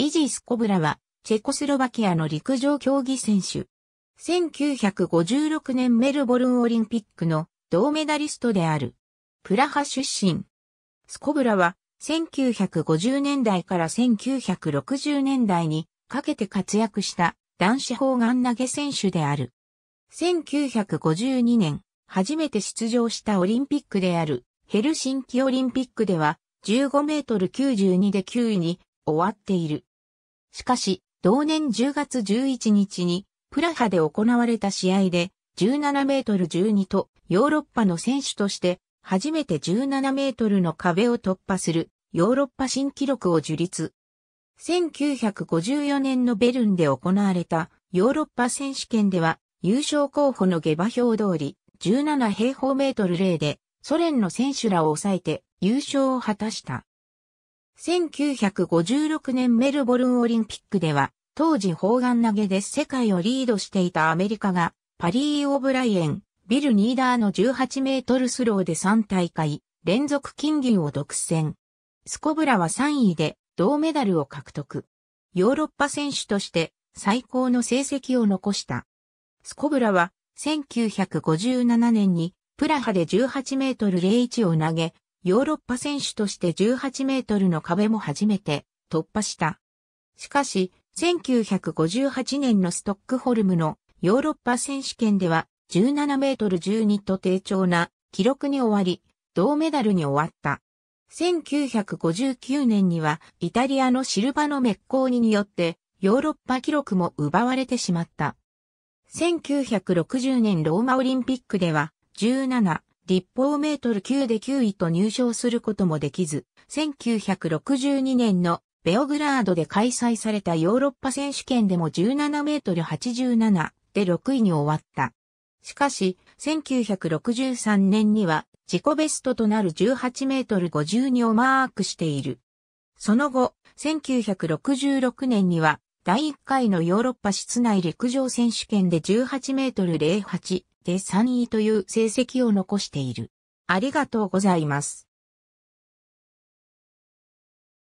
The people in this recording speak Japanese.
イジース・コブラは、チェコスロバキアの陸上競技選手。1956年メルボルンオリンピックの銅メダリストである。プラハ出身。スコブラは、1950年代から1960年代にかけて活躍した男子砲丸投げ選手である。1952年、初めて出場したオリンピックであるヘルシンキオリンピックでは15メートル92で9位に終わっている。しかし、同年10月11日に、プラハで行われた試合で、17メートル12と、ヨーロッパの選手として、初めて17メートルの壁を突破する、ヨーロッパ新記録を樹立。1954年のベルンで行われた、ヨーロッパ選手権では、優勝候補の下馬評通り、17平方メートル0で、ソ連の選手らを抑えて優勝を果たした。1956年メルボルンオリンピックでは、当時砲丸投げで世界をリードしていたアメリカが、パリー・オブライエン、ビル・ニーダーの18メートルスローで3大会、連続金銀を独占。スコブラは3位で銅メダルを獲得。ヨーロッパ選手として最高の成績を残した。スコブラは1957年にプラハで18メートル01を投げ、ヨーロッパ選手として18メートルの壁も初めて突破した。しかし、1958年のストックホルムのヨーロッパ選手権では17メートル12と低調な記録に終わり、銅メダルに終わった。1959年にはイタリアのシルバのメッコーニによってヨーロッパ記録も奪われてしまった。1960年ローマオリンピックでは17、立方メートル級で9位と入賞することもできず、1962年のベオグラードで開催されたヨーロッパ選手権でも17メートル87で6位に終わった。しかし、1963年には自己ベストとなる18メートル52をマークしている。その後、1966年には第1回のヨーロッパ室内陸上選手権で18メートル08で3位という成績を残している。ありがとうございます。